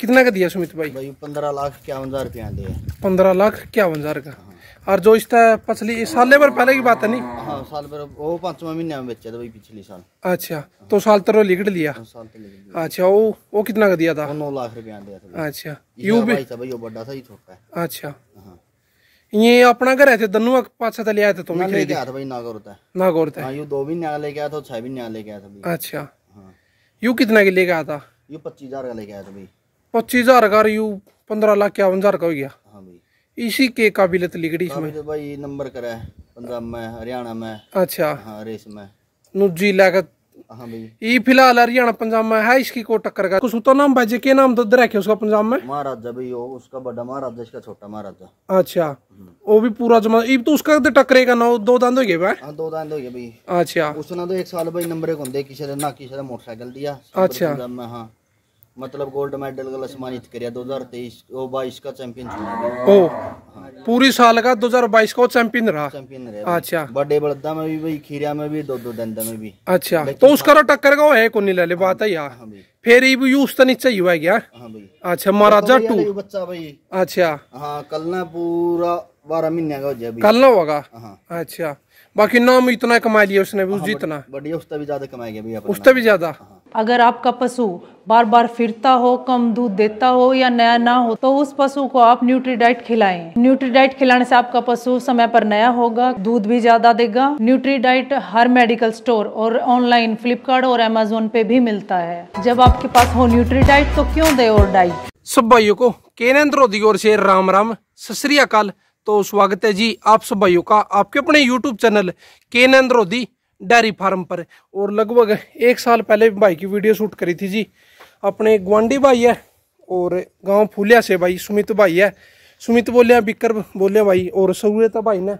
कितना का दिया सुमित भाई भाई पंद्रह लाख इक्यावन हजार रुपया पंद्रह लाख इक्यावन हजार का और जो इसका पिछली साल पर पहले की बात है नहीं हाँ, साल पर वो पांचवा महीने में बेचा था भाई पिछले साल अच्छा तो साल तरह लिखट हाँ, लिया अच्छा वो वो कितना का दिया था नौ लाख रुपया दिया था अच्छा यू भी था भाई वो बड़ा था ये छोटा अच्छा हाँ। ये अपना घर है थे दनुआ पाछा था लिया था तो मैं हाँ, लेके आया था भाई नागौर था नागौर था हां दो भी नया लेके आया था छह भी नया लेके आया था अच्छा यू कितना के लेके आया था यू 25000 का लेके आया था भाई पच्चीस हजार का यू पंद्रह लाख इक्यावन हजार का हो गया हाँ इसी के काबिलियत लिखड़ी इसमें भाई नंबर करा पंजाब में हरियाणा में अच्छा हाँ रेस में नुजी लागत हाँ फिलहाल हरियाणा पंजाब में है इसकी को टक्कर का कुछ नाम भाई के नाम तो रखे उसका पंजाब में महाराजा भाई उसका बड़ा महाराजा इसका छोटा महाराजा अच्छा हम्म। वो भी पूरा जमा तो उसका तो टकरेगा ना दो दांत हो गए हाँ, दो दांत हो गए अच्छा उसने तो एक साल भाई नंबर ना किसी मोटरसाइकिल दिया अच्छा हाँ मतलब गोल्ड मेडल का सम्मानित कर दो हजार तेईस बाईस का चैंपियन ओ हाँ पूरी साल का दो हजार बाईस का चैंपियन रहा चैंपियन रहा अच्छा बड़े बड़दा में भी भाई खीरिया में भी दो दो दंद में भी अच्छा तो उसका टक्कर का है कौन ले बात है यार हाँ, हाँ, फिर ये यूज तो नहीं चाहिए हुआ क्या अच्छा महाराजा तो टू बच्चा भाई अच्छा हाँ कल ना पूरा बारह महीने का हो जाए कल ना होगा अच्छा बाकी नाम इतना कमा लिया उसने भी हाँ, जितना बढ़िया उससे भी ज्यादा कमाएगा भैया उससे भी ज्यादा अगर आपका पशु बार बार फिरता हो कम दूध देता हो या नया ना हो तो उस पशु को आप न्यूट्री डाइट खिलाए न्यूट्री डाइट खिलाने से आपका पशु समय पर नया होगा दूध भी ज्यादा देगा न्यूट्री डाइट हर मेडिकल स्टोर और ऑनलाइन फ्लिपकार्ट और अमेजोन पे भी मिलता है जब आपके पास हो न्यूट्री डाइट तो क्यों दे और डाइट सब भाइयों को केनेन्द्र और से राम राम सत अकाल तो स्वागत है जी आप सब भाइयों का आपके अपने यूट्यूब चैनल के नंद्रोदी डेयरी फार्म पर और लगभग एक साल पहले भाई की वीडियो शूट करी थी जी अपने गुआंडी भाई है और गांव फूलिया से भाई सुमित भाई है सुमित बोलिया बिकर बोलिया भाई और सहूलियत भाई ने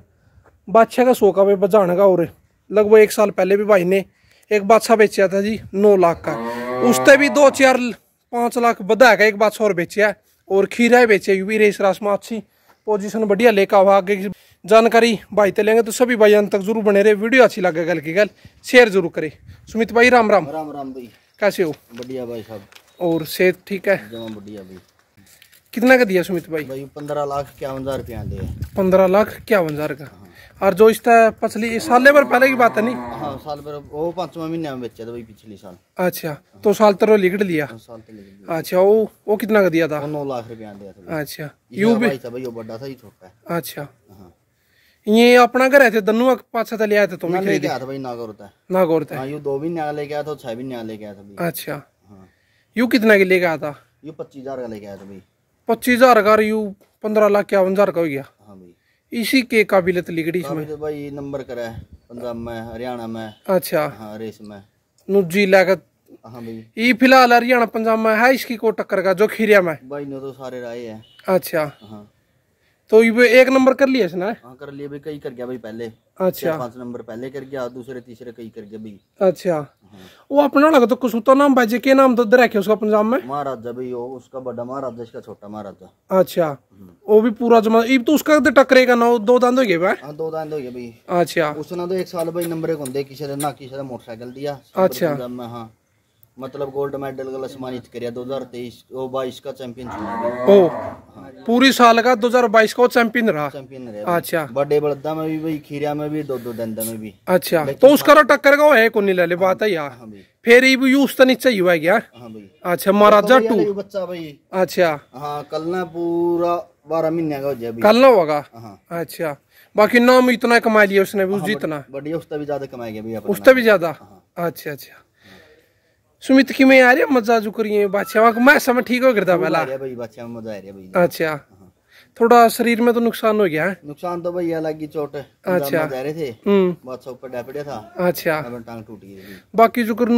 बादशाह का शौक है बजाने का और लगभग एक साल पहले भी भाई ने एक बादशाह बेचा था जी नौ लाख का उससे भी दो चार पाँच लाख बधाएगा एक बादशाह और बेचा और खीरा बेचे भी रेस रास में अच्छी पोजीशन बढ़िया लेकर हुआ आगे की जानकारी भाई ते लेंगे तो सभी भाई अंत तक जरूर बने रहे वीडियो अच्छी लगे गल की गल शेयर जरूर करे सुमित भाई राम राम राम राम भाई कैसे हो बढ़िया भाई साहब और सेहत ठीक है बढ़िया भाई कितना का दिया सुमित भाई भाई पंद्रह लाख इक्यावन हजार रुपया पंद्रह लाख इक्यावन हजार का और जो इस पिछली साल भर पहले की बात है नहीं हाँ, हाँ साल भर वो पांचवा महीने में बेचा था भाई पिछले साल अच्छा तो साल तेरह लिखट लिया हाँ, साल लिया। अच्छा वो वो कितना का दिया था नौ लाख रुपया दिया था अच्छा यू भी था भाई वो बड़ा था ये छोटा है अच्छा हाँ। ये अपना घर थे दनु पाछा था ले आए थे तुम तो लेके आया था भाई नागौर था नागौर था यू दो भी महीने लेके आया था छह भी महीने लेके आया था अच्छा यू कितना के लेके आया था यू पच्चीस का लेके आया था भाई पच्चीस का यू पंद्रह लाख के का हो गया इसी के काबिलियत लिगड़ी इसमें तो भाई नंबर करा है पंजाब में हरियाणा में अच्छा हाँ रेस में जी लागत हां भाई ये फिलहाल हरियाणा पंजाब में है इसकी को टक्कर का जो खीरिया में भाई ने तो सारे राय है अच्छा हां तो ये एक नंबर कर लिया इसने हां कर लिया भाई कई कर गया भाई पहले अच्छा पांच नंबर पहले कर गया दूसरे तीसरे कई कर गया भाई अच्छा हाँ। वो अपना लगा तो कुसुता तो नाम भाई के नाम तो दे रखे उसका पंजाब में महाराजा भाई वो उसका बड़ा महाराजा इसका छोटा महाराजा अच्छा हम्म। वो भी पूरा जमा तो उसका तो टकरेगा ना दो दंद हो गए भाई हां दो दंद हो गए भाई अच्छा उसने तो एक साल भाई नंबर एक होंदे किसी ने ना किसी ने मोटरसाइकिल दिया अच्छा मैं हां मतलब गोल्ड मेडल का सम्मानित करया 2023 ओ 22 का चैंपियन ओ पूरी साल का 2022 का चैंपियन रहा चैंपियन रहा अच्छा बड़े बड़दा में भी भाई खीरा में भी दो दो दंदा में भी अच्छा तो उसका टक्कर का है कोनी ले ले बात है यार फिर ये यूज तो नीचे ही हुआ क्या अच्छा महाराजा 2 बच्चा भाई अच्छा हां कल ना पूरा बारह महीने का हो जाए कल होगा हाँ। अच्छा बाकी नाम इतना कमा लिया उसने भी जितना बढ़िया उससे भी ज्यादा कमाया गया उससे भी ज्यादा हाँ। अच्छा अच्छा सुमित की में आ रही मजा जो करिए बादशाह मैं समझ ठीक हो गिरता पहला अच्छा हाँ। थोड़ा शरीर में तो नुकसान हो गया है नुकसान तो भैया लगी चोट अच्छा जा रहे थे हम्म। बादशाह ऊपर डैपड़िया था अच्छा टांग टूट गई बाकी जुकर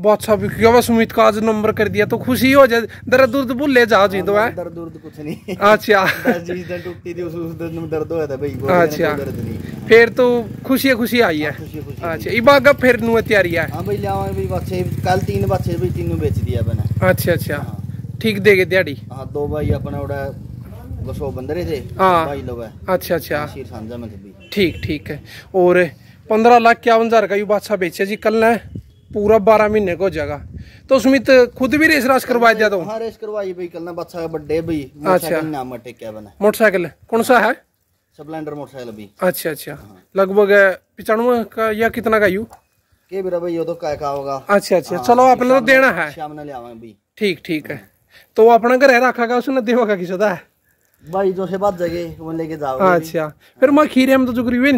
बादशाह क्या बस उम्मीद का आज नंबर कर दिया तो खुशी हो जाए दर्द दर्द भूले जा जी तो हाँ, है दर्द दर्द कुछ नहीं अच्छा टूटी थी उस उस दर्द में दर्द होया था भाई अच्छा फिर तो खुशी खुशी आई है हाँ, अच्छा इबागा फिर नु तैयारी है हां भाई लावा भाई बच्चे कल तीन बच्चे भाई तीनों बेच दिया मैंने अच्छा अच्छा हाँ। ठीक देगे दिहाड़ी हां दो भाई अपना गसो बंदरे अच्छा, अच्छा। थे भाई लोग अच्छा अच्छा ठीक ठीक है और पंद्रह लाख इक्यावन का यू बादशाह बेचे जी कल ना पूरा बारह महीने को हो जाएगा तो सुमित खुद भी रेस रास करवाया जाता हूँ रेस करवाई भाई कल बच्चा है भाई अच्छा नाम क्या बना मोटरसाइकिल कौन सा है स्प्लेंडर मोटरसाइकिल अच्छा अच्छा हाँ। लगभग पिचानवे का या कितना का यू के मेरा भाई यो तो का का होगा अच्छा अच्छा हाँ, चलो आपने तो देना है शाम ने ले आवा ठीक ठीक है हाँ। तो अपना घर रखा का उसने देवा का है भाई जो से बात वो लेके जाओ अच्छा फिर मैं खीरे में तो जुगरी हुई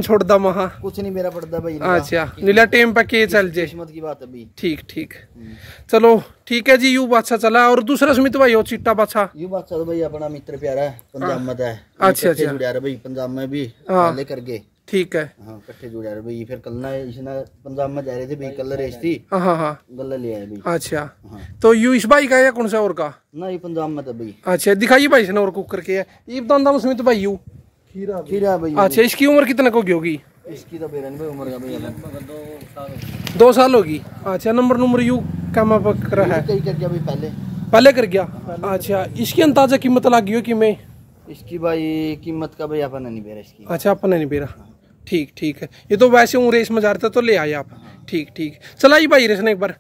महा कुछ नहीं मेरा पड़ता भाई अच्छा नीला टेम पे के चल जे किस्मत की बात अभी ठीक ठीक हम्म। चलो ठीक है जी यू बादशाह चला और दूसरा सुमित भाई हो चिट्टा बादशाह यू बादशाह तो भाई अपना मित्र प्यारा है पंजाब हाँ। में है अच्छा अच्छा भाई पंजाब में भी हाँ। लेकर गए ਠੀਕ ਹੈ ਹਾਂ ਇਕੱਠੇ ਬਈ ਫਿਰ ਕੱਲ ਨਾ ਇਸ ਨਾਲ अच्छा हाँ। तो यू इस भाई का या कौन सा और का अच्छा दिखाइए भाई और कुकर के भाई यू अच्छा हाँ। इसकी उम्र कितने को होगी इसकी तो दो साल होगी अच्छा नंबर नंबर यू क्या मैं करा है पहले कर गया हाँ, अच्छा इसकी अंदाजा कीमत लागू हो मैं इसकी भाई कीमत का भाई अपना नहीं बेरा इसकी अच्छा अपना नहीं बेरा ठीक ठीक है ये तो वैसे हूँ रेस में जा रहा तो, तो ले आए आप ठीक ठीक चलाई भाई रेस ने एक बार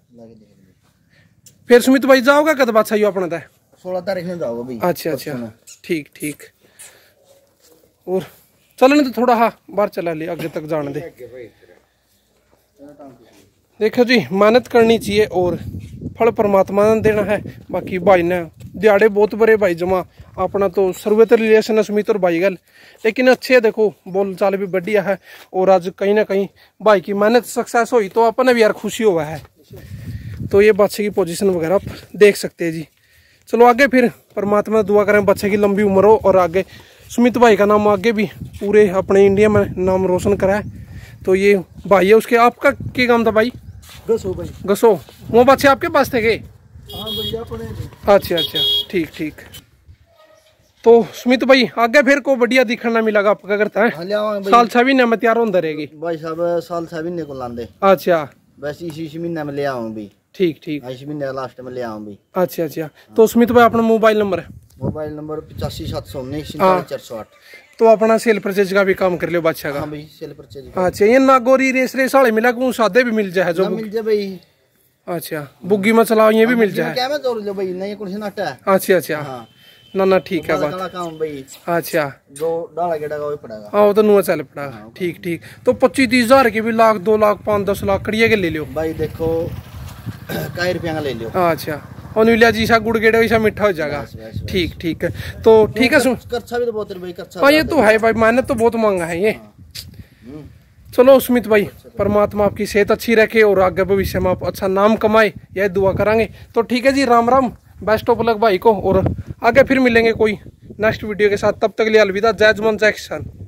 फिर सुमित भाई जाओगा कद बादशाह यू अपना सोलह तारीख में जाओगे भाई अच्छा अच्छा ठीक ठीक और चलने तो थोड़ा हा बाहर चला ले आगे तक जाने दे देखो जी मेहनत करनी चाहिए और फल परमात्मा ने देना है बाकी भाई ने दिहाड़े बहुत बड़े भाई जमा अपना तो सर्वे तो रिलेशन है सुमित और भाई गल लेकिन अच्छे देखो बोल चाल भी बढ़िया है और आज कहीं ना कहीं भाई की मेहनत सक्सेस हुई तो अपन भी यार खुशी हुआ है तो ये बच्चे की पोजीशन वगैरह आप देख सकते हैं जी चलो आगे फिर परमात्मा दुआ करें बच्चे की लंबी उम्र हो और आगे सुमित भाई का नाम आगे भी पूरे अपने इंडिया में नाम रोशन कराए तो ये भाई है उसके आपका क्या काम था भाई गसो भाई गसो वो बच्चे आपके पास थे गए हाँ, अच्छा अच्छा ठीक ठीक तो सुमित भाई आगे फिर को बढ़िया दिखना मिलेगा आपका करता है साल छह महीने में तैयार होता रहेगी भाई साहब साल छह महीने को अच्छा बस इसी महीने में ले ठीक ठीक हाँ, महीने लास्ट में ले अच्छा अच्छा तो सुमित भाई अपना मोबाइल नंबर है मोबाइल नंबर पचासी सात सौ उन्नीस हाँ। चार सौ आठ तो अपना सेल परचेज का भी काम कर लियो बादशाह का हाँ भाई सेल परचेज अच्छा ये रेस रेस वाले मिला को सादे भी मिल जाए जो मिल जाए भाई अच्छा बुग्गी में चलाओ ये भी मिल जाए क्या मैं लो भाई नहीं कुछ नाटा है अच्छा अच्छा हाँ ना ना ठीक है बात अच्छा जो तो हाँ वो तो नुआ चल पड़ेगा ठीक ठीक तो पच्चीस तीस हजार के भी लाख दो लाख पाँच दस लाख कड़िया के ले लियो भाई देखो कई रुपया ले लियो अच्छा और गुड़ वैसा मीठा हो जाएगा ठीक तो ठीक है तो ठीक है सुन भी तो बहुत भाई हाँ, ये तो है भाई मेहनत तो बहुत महंगा है ये हाँ। हम्म। चलो सुमित भाई परमात्मा आपकी सेहत अच्छी रखे और आगे भविष्य में आप अच्छा नाम कमाए यह दुआ करेंगे तो ठीक है जी Ram Ram best of luck भाई को और आगे फिर मिलेंगे कोई नेक्स्ट वीडियो के साथ तब तक लिए अलविदा जैज मन जैक्शन